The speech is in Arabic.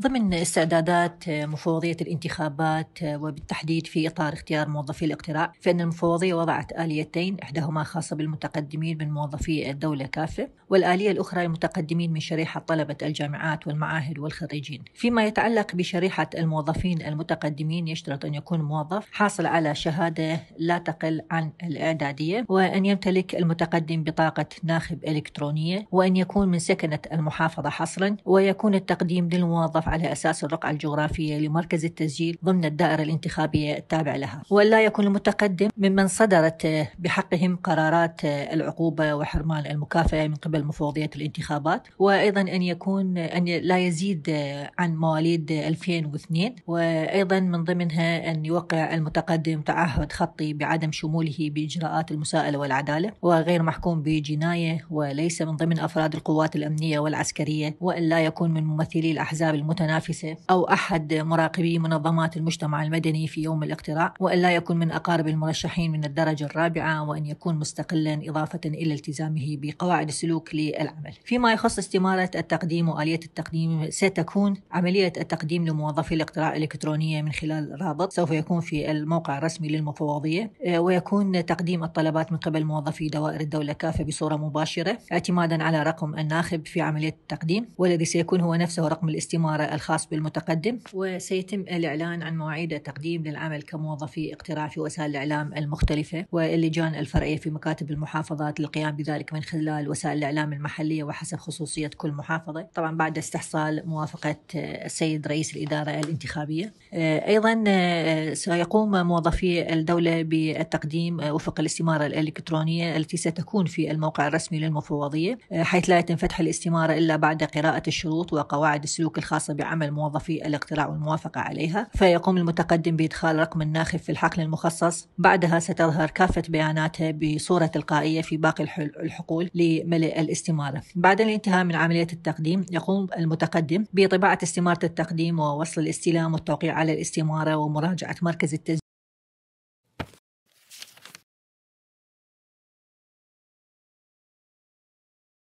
ضمن استعدادات آه، مفوضية الانتخابات آه، وبالتحديد في إطار اختيار موظفي الاقتراع فإن المفوضية وضعت آليتين إحداهما خاصة بالمتقدمين من موظفي الدولة كافة والآلية الأخرى المتقدمين من شريحة طلبة الجامعات والمعاهد والخريجين فيما يتعلق بشريحة الموظفين المتقدمين يشترط أن يكون موظف حاصل على شهادة لا تقل عن الإعدادية وأن يمتلك المتقدم بطاقة ناخب إلكترونية وأن يكون من سكنة المحافظة حصرا ويكون التقديم للموظف على أساس الرقعة الجغرافية لمركز التسجيل ضمن الدائرة الانتخابية التابعة لها ولا يكون المتقدم ممن صدرت بحقهم قرارات العقوبة وحرمان المكافأة من قبل مفوضية الانتخابات وأيضا أن يكون أن لا يزيد عن مواليد 2002 وأيضا من ضمنها أن يوقع المتقدم تعهد خطي بعدم شموله بإجراءات المساءلة والعدالة وغير محكوم بجناية وليس من ضمن أفراد القوات الأمنية والعسكرية وأن لا يكون من ممثلي الأحزاب المتقدمة متنافسة أو أحد مراقبي منظمات المجتمع المدني في يوم الاقتراع وأن لا يكون من أقارب المرشحين من الدرجة الرابعة وأن يكون مستقلا إضافة إلى التزامه بقواعد السلوك للعمل فيما يخص استمارة التقديم وآلية التقديم ستكون عملية التقديم لموظفي الاقتراع الإلكترونية من خلال رابط سوف يكون في الموقع الرسمي للمفوضية ويكون تقديم الطلبات من قبل موظفي دوائر الدولة كافة بصورة مباشرة اعتمادا على رقم الناخب في عملية التقديم والذي سيكون هو نفسه رقم الاستمارة الخاص بالمتقدم وسيتم الإعلان عن مواعيد التقديم للعمل كموظفي اقتراع في وسائل الإعلام المختلفة واللجان الفرعية في مكاتب المحافظات للقيام بذلك من خلال وسائل الإعلام المحلية وحسب خصوصية كل محافظة طبعا بعد استحصال موافقة السيد رئيس الإدارة الانتخابية آه، أيضا آه، سيقوم موظفي الدولة بالتقديم آه، وفق الاستمارة الإلكترونية التي ستكون في الموقع الرسمي للمفوضية حيث لا يتم فتح الاستمارة إلا بعد قراءة الشروط وقواعد السلوك الخاصة بعمل موظفي الاقتراع والموافقة عليها فيقوم المتقدم بإدخال رقم الناخب في الحقل المخصص بعدها ستظهر كافة بياناته بصورة تلقائية في باقي الحقول لملء الاستمارة بعد الانتهاء من عملية التقديم يقوم المتقدم بطباعة استمارة التقديم ووصل الاستلام والتوقيع على الاستمارة ومراجعة مركز التسجيل